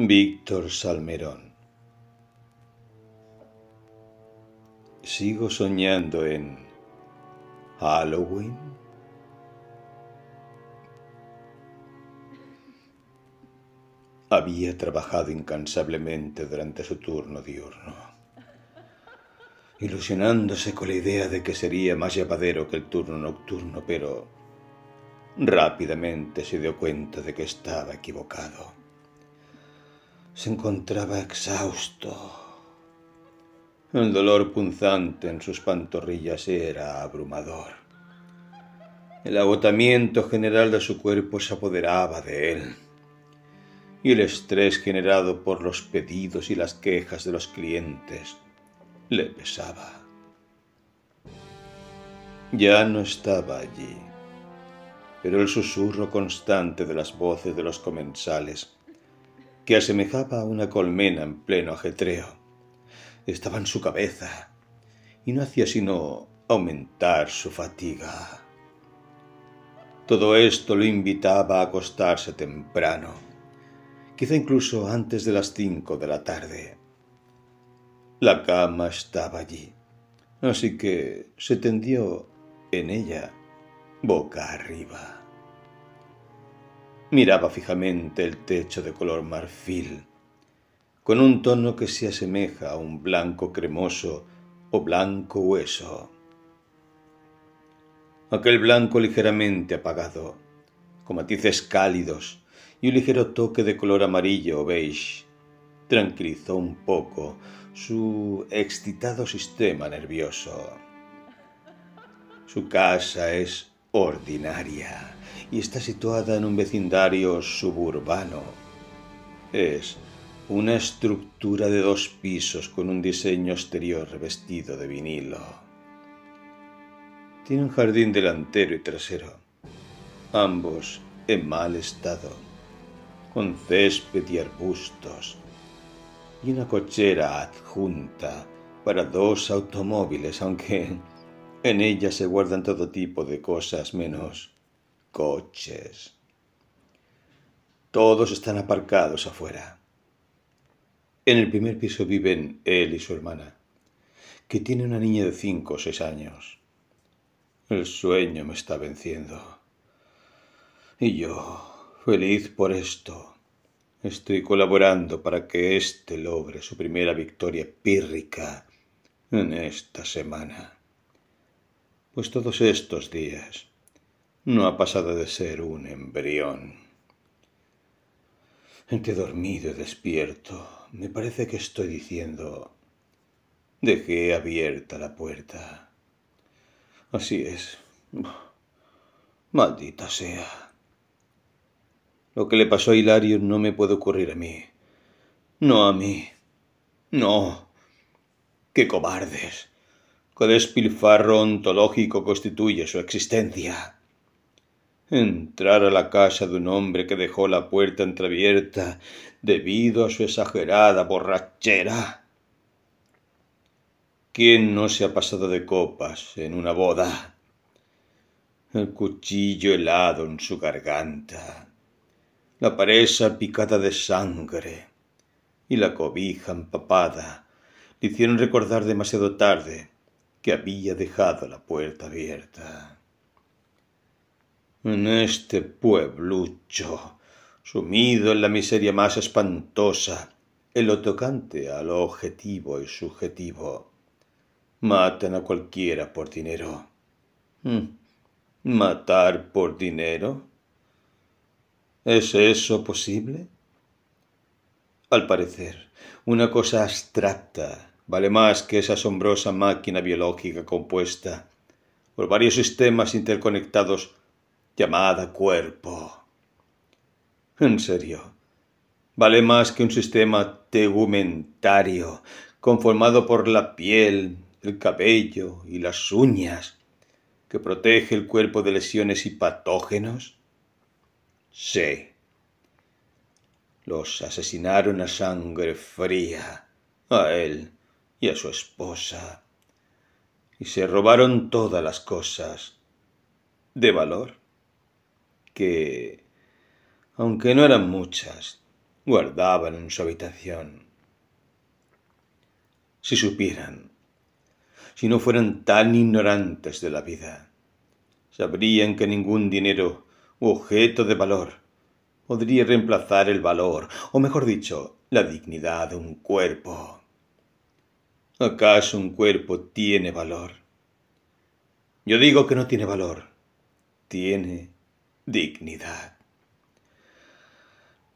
Víctor Salmerón. Sigo soñando en Halloween. Había trabajado incansablemente durante su turno diurno, ilusionándose con la idea de que sería más llevadero que el turno nocturno, pero rápidamente se dio cuenta de que estaba equivocado se encontraba exhausto. El dolor punzante en sus pantorrillas era abrumador. El agotamiento general de su cuerpo se apoderaba de él. Y el estrés generado por los pedidos y las quejas de los clientes le pesaba. Ya no estaba allí, pero el susurro constante de las voces de los comensales que asemejaba a una colmena en pleno ajetreo. Estaba en su cabeza y no hacía sino aumentar su fatiga. Todo esto lo invitaba a acostarse temprano, quizá incluso antes de las cinco de la tarde. La cama estaba allí, así que se tendió en ella boca arriba miraba fijamente el techo de color marfil, con un tono que se asemeja a un blanco cremoso o blanco hueso. Aquel blanco ligeramente apagado, con matices cálidos y un ligero toque de color amarillo o beige, tranquilizó un poco su excitado sistema nervioso. Su casa es ordinaria y está situada en un vecindario suburbano. Es una estructura de dos pisos con un diseño exterior revestido de vinilo. Tiene un jardín delantero y trasero, ambos en mal estado, con césped y arbustos, y una cochera adjunta para dos automóviles, aunque en ella se guardan todo tipo de cosas menos coches. Todos están aparcados afuera. En el primer piso viven él y su hermana, que tiene una niña de cinco o seis años. El sueño me está venciendo. Y yo, feliz por esto, estoy colaborando para que éste logre su primera victoria pírrica en esta semana. Pues todos estos días no ha pasado de ser un embrión. Entre dormido y despierto, me parece que estoy diciendo, dejé abierta la puerta. Así es. Maldita sea. Lo que le pasó a Hilario no me puede ocurrir a mí. No a mí. No. Qué cobardes. Qué despilfarro ontológico constituye su existencia entrar a la casa de un hombre que dejó la puerta entreabierta debido a su exagerada borrachera. ¿Quién no se ha pasado de copas en una boda? El cuchillo helado en su garganta, la pared picada de sangre y la cobija empapada le hicieron recordar demasiado tarde que había dejado la puerta abierta en este pueblucho, sumido en la miseria más espantosa, en lo tocante a lo objetivo y subjetivo. Matan a cualquiera por dinero. Hmm. ¿Matar por dinero? ¿Es eso posible? Al parecer, una cosa abstracta vale más que esa asombrosa máquina biológica compuesta por varios sistemas interconectados llamada cuerpo. En serio, vale más que un sistema tegumentario conformado por la piel, el cabello y las uñas que protege el cuerpo de lesiones y patógenos? Sí. Los asesinaron a sangre fría, a él y a su esposa, y se robaron todas las cosas de valor que, aunque no eran muchas, guardaban en su habitación. Si supieran, si no fueran tan ignorantes de la vida, sabrían que ningún dinero u objeto de valor podría reemplazar el valor, o mejor dicho, la dignidad de un cuerpo. ¿Acaso un cuerpo tiene valor? Yo digo que no tiene valor. Tiene dignidad.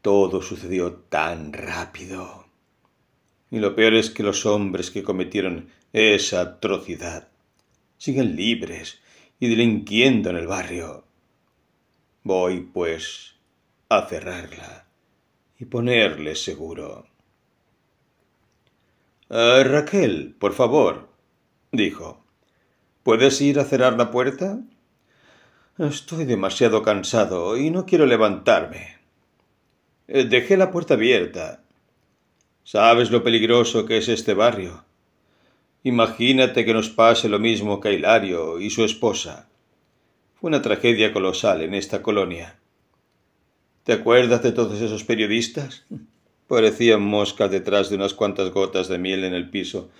Todo sucedió tan rápido. Y lo peor es que los hombres que cometieron esa atrocidad siguen libres y delinquiendo en el barrio. Voy, pues, a cerrarla y ponerle seguro. Eh, Raquel, por favor, dijo, ¿puedes ir a cerrar la puerta? Estoy demasiado cansado y no quiero levantarme. Eh, dejé la puerta abierta. Sabes lo peligroso que es este barrio. Imagínate que nos pase lo mismo que Hilario y su esposa. Fue una tragedia colosal en esta colonia. ¿Te acuerdas de todos esos periodistas? Parecían moscas detrás de unas cuantas gotas de miel en el piso,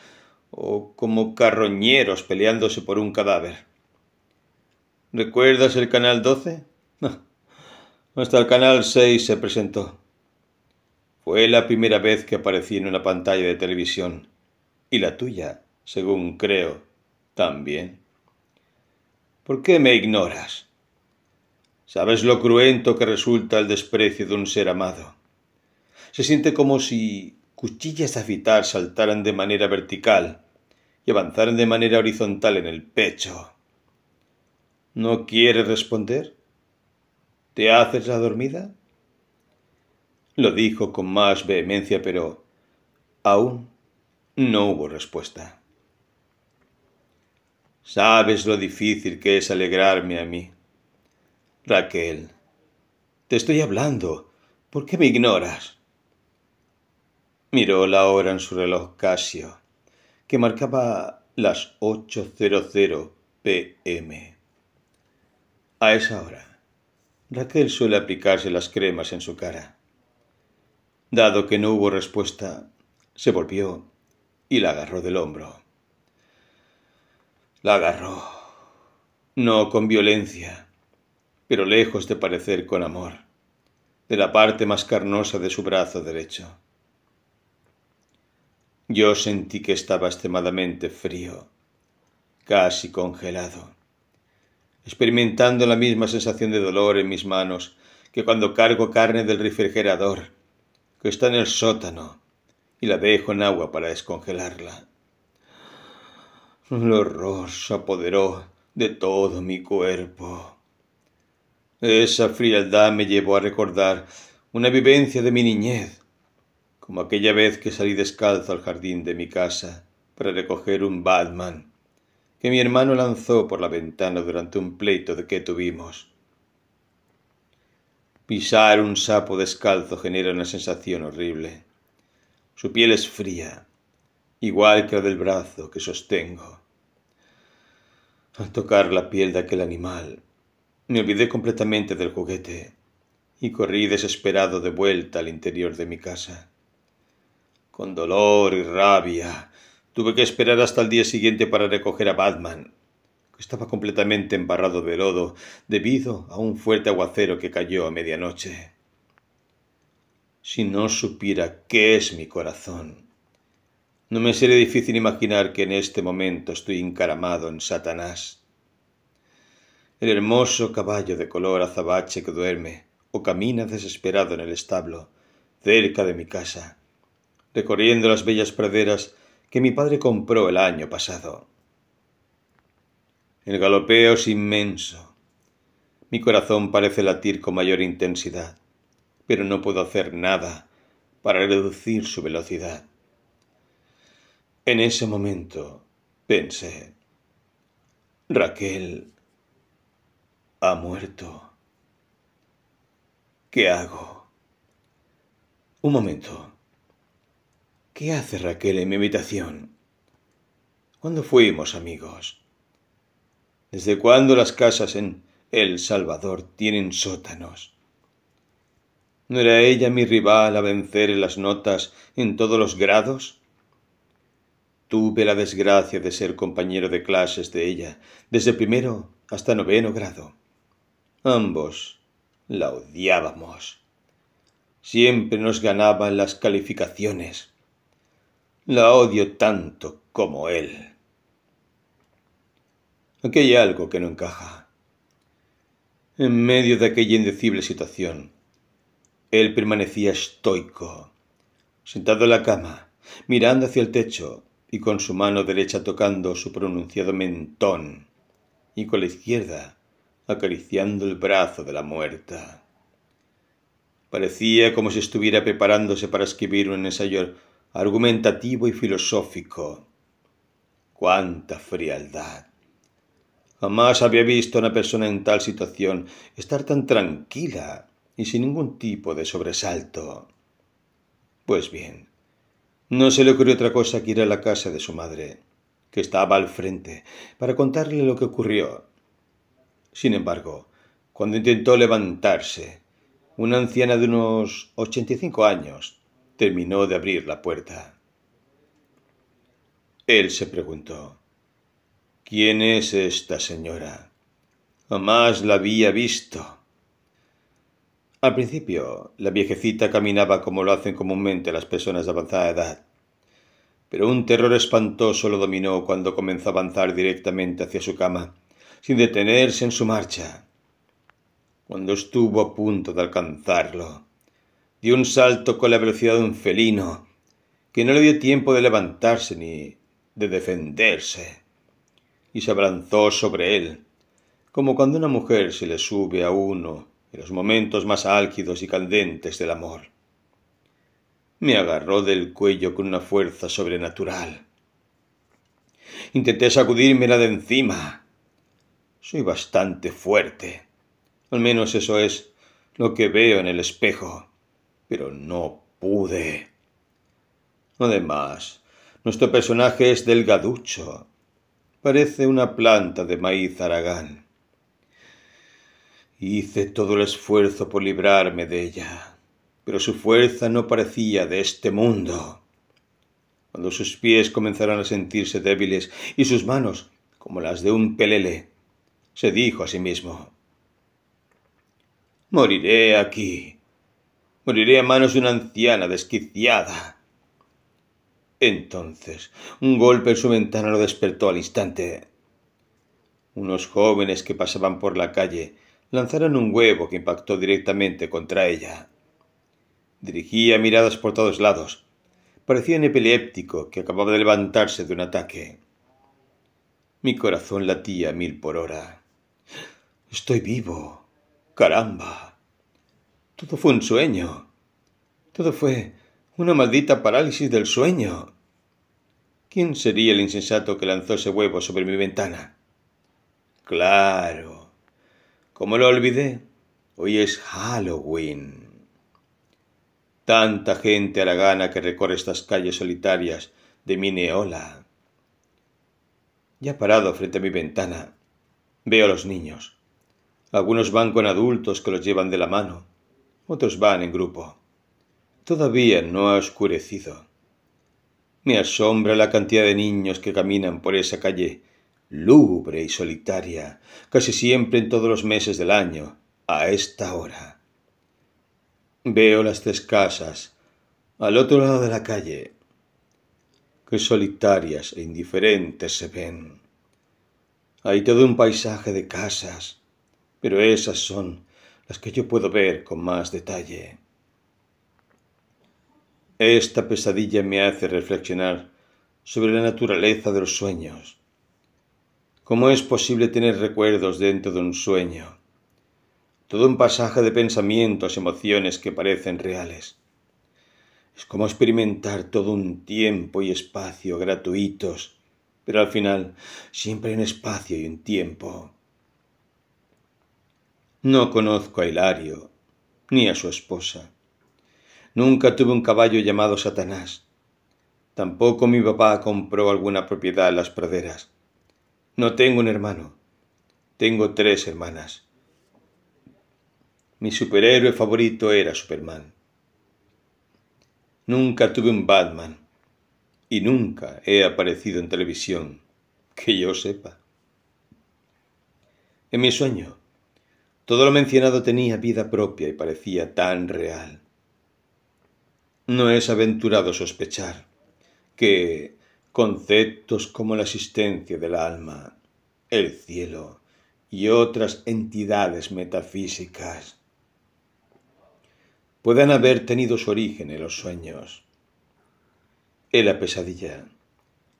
o como carroñeros peleándose por un cadáver. ¿Recuerdas el canal 12? Hasta el canal 6 se presentó. Fue la primera vez que aparecí en una pantalla de televisión. Y la tuya, según creo, también. ¿Por qué me ignoras? ¿Sabes lo cruento que resulta el desprecio de un ser amado? Se siente como si cuchillas de afitar saltaran de manera vertical y avanzaran de manera horizontal en el pecho ¿No quiere responder? ¿Te haces la dormida? Lo dijo con más vehemencia, pero aún no hubo respuesta. Sabes lo difícil que es alegrarme a mí. Raquel, te estoy hablando. ¿Por qué me ignoras? Miró la hora en su reloj Casio, que marcaba las 8.00 pm. A esa hora, Raquel suele aplicarse las cremas en su cara. Dado que no hubo respuesta, se volvió y la agarró del hombro. La agarró, no con violencia, pero lejos de parecer con amor, de la parte más carnosa de su brazo derecho. Yo sentí que estaba extremadamente frío, casi congelado experimentando la misma sensación de dolor en mis manos que cuando cargo carne del refrigerador, que está en el sótano, y la dejo en agua para descongelarla. El horror se apoderó de todo mi cuerpo. Esa frialdad me llevó a recordar una vivencia de mi niñez, como aquella vez que salí descalzo al jardín de mi casa para recoger un Batman que mi hermano lanzó por la ventana durante un pleito de que tuvimos. Pisar un sapo descalzo genera una sensación horrible. Su piel es fría, igual que la del brazo que sostengo. Al tocar la piel de aquel animal, me olvidé completamente del juguete y corrí desesperado de vuelta al interior de mi casa. Con dolor y rabia Tuve que esperar hasta el día siguiente para recoger a Batman, que estaba completamente embarrado de lodo debido a un fuerte aguacero que cayó a medianoche. Si no supiera qué es mi corazón, no me sería difícil imaginar que en este momento estoy encaramado en Satanás. El hermoso caballo de color azabache que duerme o camina desesperado en el establo, cerca de mi casa, recorriendo las bellas praderas que mi padre compró el año pasado. El galopeo es inmenso. Mi corazón parece latir con mayor intensidad, pero no puedo hacer nada para reducir su velocidad. En ese momento pensé, Raquel ha muerto. ¿Qué hago? Un momento. ¿Qué hace Raquel en mi habitación? ¿Cuándo fuimos amigos? ¿Desde cuándo las casas en El Salvador tienen sótanos? ¿No era ella mi rival a vencer en las notas en todos los grados? Tuve la desgracia de ser compañero de clases de ella, desde primero hasta noveno grado. Ambos la odiábamos. Siempre nos ganaban las calificaciones. La odio tanto como él. Aquí hay algo que no encaja. En medio de aquella indecible situación, él permanecía estoico, sentado en la cama, mirando hacia el techo y con su mano derecha tocando su pronunciado mentón y con la izquierda acariciando el brazo de la muerta. Parecía como si estuviera preparándose para escribir un ensayo argumentativo y filosófico. ¡Cuánta frialdad! Jamás había visto a una persona en tal situación estar tan tranquila y sin ningún tipo de sobresalto. Pues bien, no se le ocurrió otra cosa que ir a la casa de su madre, que estaba al frente, para contarle lo que ocurrió. Sin embargo, cuando intentó levantarse, una anciana de unos 85 años, terminó de abrir la puerta. Él se preguntó, ¿quién es esta señora? Jamás la había visto. Al principio, la viejecita caminaba como lo hacen comúnmente las personas de avanzada edad, pero un terror espantoso lo dominó cuando comenzó a avanzar directamente hacia su cama, sin detenerse en su marcha. Cuando estuvo a punto de alcanzarlo, Dio un salto con la velocidad de un felino, que no le dio tiempo de levantarse ni de defenderse, y se abalanzó sobre él, como cuando una mujer se le sube a uno en los momentos más álgidos y candentes del amor. Me agarró del cuello con una fuerza sobrenatural. Intenté sacudírmela de encima. Soy bastante fuerte. Al menos eso es lo que veo en el espejo pero no pude. Además, nuestro personaje es delgaducho. Parece una planta de maíz aragán. Hice todo el esfuerzo por librarme de ella, pero su fuerza no parecía de este mundo. Cuando sus pies comenzaron a sentirse débiles y sus manos como las de un pelele, se dijo a sí mismo, Moriré aquí, Moriré a manos de una anciana desquiciada. Entonces, un golpe en su ventana lo despertó al instante. Unos jóvenes que pasaban por la calle lanzaron un huevo que impactó directamente contra ella. Dirigía miradas por todos lados. Parecía un epiléptico que acababa de levantarse de un ataque. Mi corazón latía mil por hora. Estoy vivo. Caramba. Todo fue un sueño. Todo fue una maldita parálisis del sueño. ¿Quién sería el insensato que lanzó ese huevo sobre mi ventana? Claro. Como lo olvidé, hoy es Halloween. Tanta gente a la gana que recorre estas calles solitarias de Mineola. Ya parado frente a mi ventana, veo a los niños. Algunos van con adultos que los llevan de la mano. Otros van en grupo. Todavía no ha oscurecido. Me asombra la cantidad de niños que caminan por esa calle, lúgubre y solitaria, casi siempre en todos los meses del año, a esta hora. Veo las tres casas, al otro lado de la calle, Qué solitarias e indiferentes se ven. Hay todo un paisaje de casas, pero esas son las que yo puedo ver con más detalle. Esta pesadilla me hace reflexionar sobre la naturaleza de los sueños. ¿Cómo es posible tener recuerdos dentro de un sueño? Todo un pasaje de pensamientos, emociones que parecen reales. Es como experimentar todo un tiempo y espacio gratuitos, pero al final siempre en espacio y en tiempo. No conozco a Hilario, ni a su esposa. Nunca tuve un caballo llamado Satanás. Tampoco mi papá compró alguna propiedad en las praderas. No tengo un hermano. Tengo tres hermanas. Mi superhéroe favorito era Superman. Nunca tuve un Batman. Y nunca he aparecido en televisión, que yo sepa. En mi sueño, todo lo mencionado tenía vida propia y parecía tan real. No es aventurado sospechar que conceptos como la existencia del alma, el cielo y otras entidades metafísicas puedan haber tenido su origen en los sueños. Era pesadilla.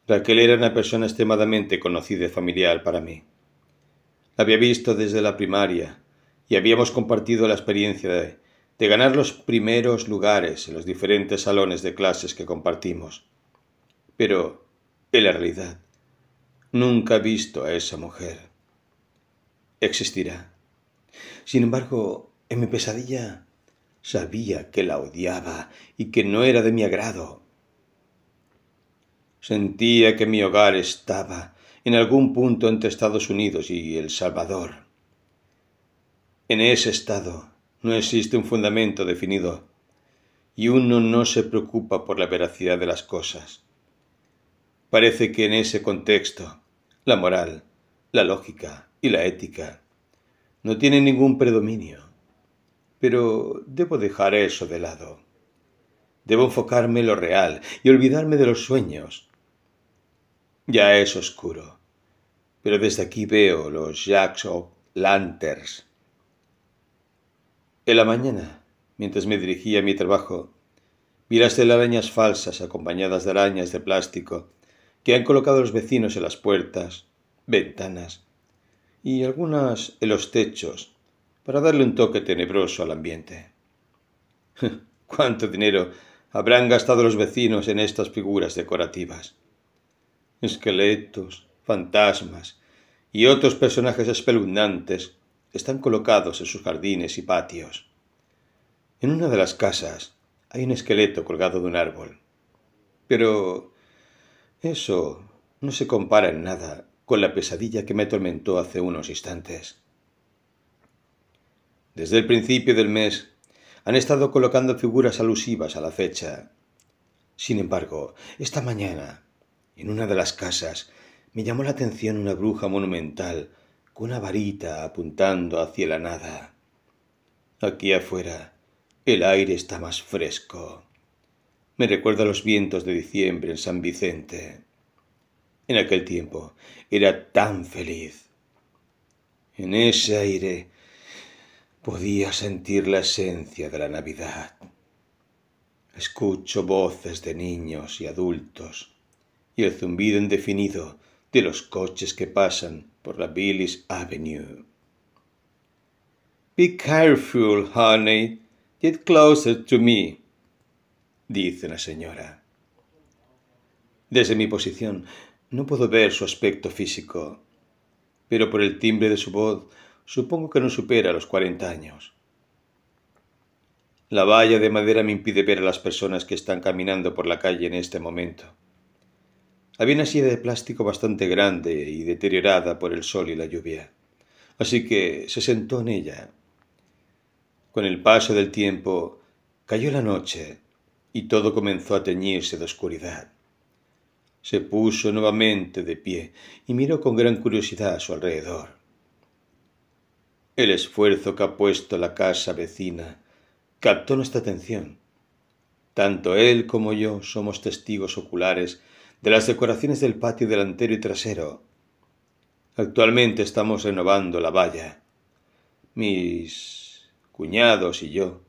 Raquel era una persona extremadamente conocida y familiar para mí. La había visto desde la primaria y habíamos compartido la experiencia de, ganar los primeros lugares en los diferentes salones de clases que compartimos. Pero, en la realidad, nunca he visto a esa mujer. Existirá. Sin embargo, en mi pesadilla sabía que la odiaba y que no era de mi agrado. Sentía que mi hogar estaba en algún punto entre Estados Unidos y El Salvador. En ese estado no existe un fundamento definido y uno no se preocupa por la veracidad de las cosas. Parece que en ese contexto la moral, la lógica y la ética no tienen ningún predominio. Pero debo dejar eso de lado. Debo enfocarme en lo real y olvidarme de los sueños. Ya es oscuro, pero desde aquí veo los Jacques Lanterns en la mañana, mientras me dirigía a mi trabajo, vi las telarañas falsas acompañadas de arañas de plástico que han colocado los vecinos en las puertas, ventanas y algunas en los techos para darle un toque tenebroso al ambiente. ¿Cuánto dinero habrán gastado los vecinos en estas figuras decorativas? Esqueletos, fantasmas y otros personajes espeluznantes están colocados en sus jardines y patios. En una de las casas hay un esqueleto colgado de un árbol. Pero eso no se compara en nada con la pesadilla que me atormentó hace unos instantes. Desde el principio del mes han estado colocando figuras alusivas a la fecha. Sin embargo, esta mañana, en una de las casas, me llamó la atención una bruja monumental con una varita apuntando hacia la nada. Aquí afuera el aire está más fresco. Me recuerda los vientos de diciembre en San Vicente. En aquel tiempo era tan feliz. En ese aire podía sentir la esencia de la Navidad. Escucho voces de niños y adultos y el zumbido indefinido de los coches que pasan por la Billis Avenue. Be careful, honey. Get closer to me, dice la señora. Desde mi posición no puedo ver su aspecto físico, pero por el timbre de su voz supongo que no supera los cuarenta años. La valla de madera me impide ver a las personas que están caminando por la calle en este momento. Había una silla de plástico bastante grande y deteriorada por el sol y la lluvia, así que se sentó en ella. Con el paso del tiempo cayó la noche y todo comenzó a teñirse de oscuridad. Se puso nuevamente de pie y miró con gran curiosidad a su alrededor. El esfuerzo que ha puesto la casa vecina captó nuestra atención. Tanto él como yo somos testigos oculares de las decoraciones del patio delantero y trasero. Actualmente estamos renovando la valla, mis cuñados y yo,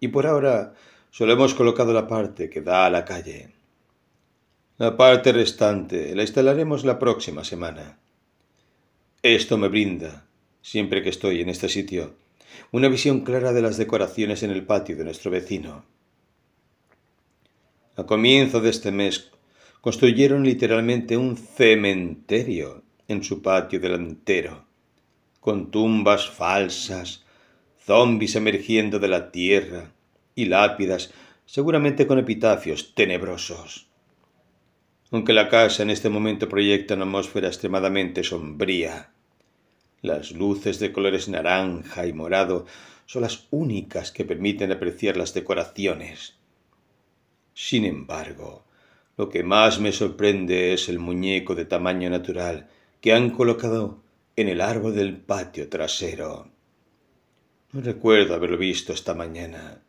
y por ahora solo hemos colocado la parte que da a la calle. La parte restante la instalaremos la próxima semana. Esto me brinda, siempre que estoy en este sitio, una visión clara de las decoraciones en el patio de nuestro vecino. A comienzo de este mes construyeron literalmente un cementerio en su patio delantero, con tumbas falsas, zombis emergiendo de la tierra y lápidas, seguramente con epitafios tenebrosos. Aunque la casa en este momento proyecta una atmósfera extremadamente sombría, las luces de colores naranja y morado son las únicas que permiten apreciar las decoraciones. Sin embargo, lo que más me sorprende es el muñeco de tamaño natural que han colocado en el árbol del patio trasero. No recuerdo haberlo visto esta mañana.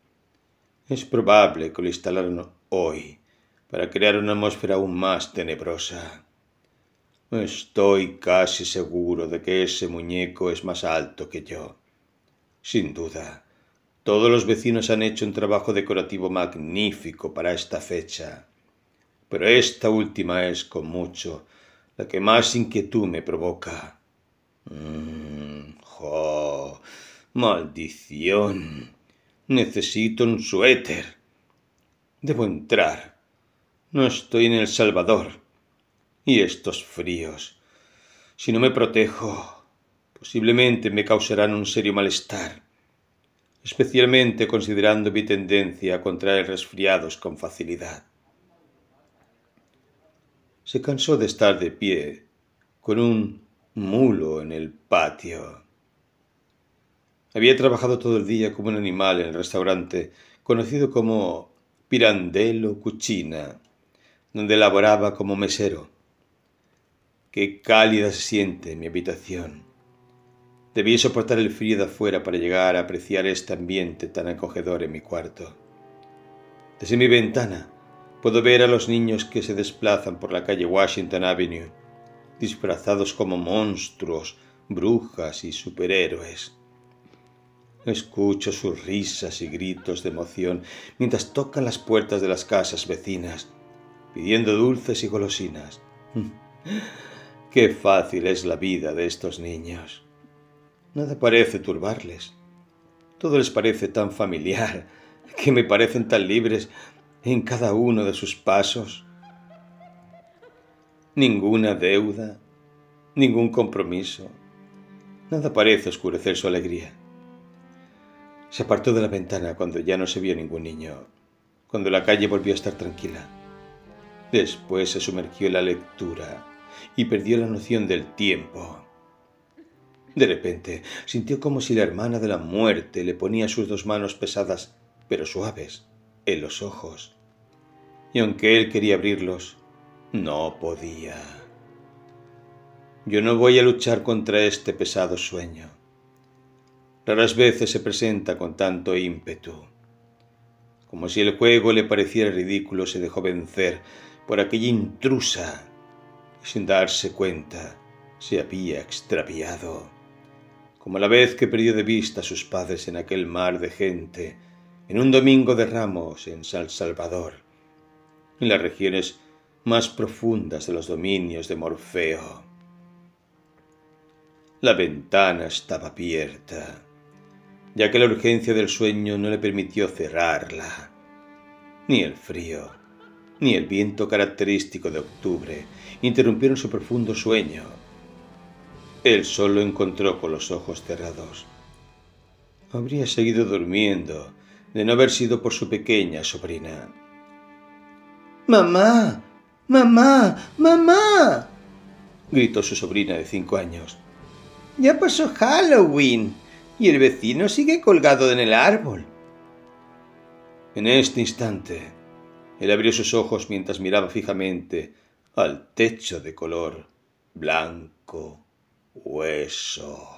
Es probable que lo instalaron hoy para crear una atmósfera aún más tenebrosa. Estoy casi seguro de que ese muñeco es más alto que yo. Sin duda, todos los vecinos han hecho un trabajo decorativo magnífico para esta fecha pero esta última es con mucho la que más inquietud me provoca. Mm, ¡Jo! ¡Maldición! Necesito un suéter. Debo entrar. No estoy en El Salvador. Y estos fríos. Si no me protejo, posiblemente me causarán un serio malestar, especialmente considerando mi tendencia a contraer resfriados con facilidad se cansó de estar de pie, con un mulo en el patio. Había trabajado todo el día como un animal en el restaurante, conocido como Pirandello Cucina, donde laboraba como mesero. Qué cálida se siente mi habitación. Debí soportar el frío de afuera para llegar a apreciar este ambiente tan acogedor en mi cuarto. Desde mi ventana Puedo ver a los niños que se desplazan por la calle Washington Avenue, disfrazados como monstruos, brujas y superhéroes. Escucho sus risas y gritos de emoción mientras tocan las puertas de las casas vecinas, pidiendo dulces y golosinas. Qué fácil es la vida de estos niños. Nada parece turbarles. Todo les parece tan familiar, que me parecen tan libres en cada uno de sus pasos. Ninguna deuda, ningún compromiso, nada parece oscurecer su alegría. Se apartó de la ventana cuando ya no se vio ningún niño, cuando la calle volvió a estar tranquila. Después se sumergió en la lectura y perdió la noción del tiempo. De repente sintió como si la hermana de la muerte le ponía sus dos manos pesadas, pero suaves, en los ojos y aunque él quería abrirlos, no podía. Yo no voy a luchar contra este pesado sueño. Raras veces se presenta con tanto ímpetu. Como si el juego le pareciera ridículo, se dejó vencer por aquella intrusa sin darse cuenta se había extraviado. Como la vez que perdió de vista a sus padres en aquel mar de gente, en un domingo de ramos en San Salvador en las regiones más profundas de los dominios de Morfeo. La ventana estaba abierta, ya que la urgencia del sueño no le permitió cerrarla. Ni el frío, ni el viento característico de octubre interrumpieron su profundo sueño. Él solo encontró con los ojos cerrados. Habría seguido durmiendo de no haber sido por su pequeña sobrina. ¡Mamá! ¡Mamá! ¡Mamá! gritó su sobrina de cinco años. Ya pasó Halloween y el vecino sigue colgado en el árbol. En este instante, él abrió sus ojos mientras miraba fijamente al techo de color blanco hueso.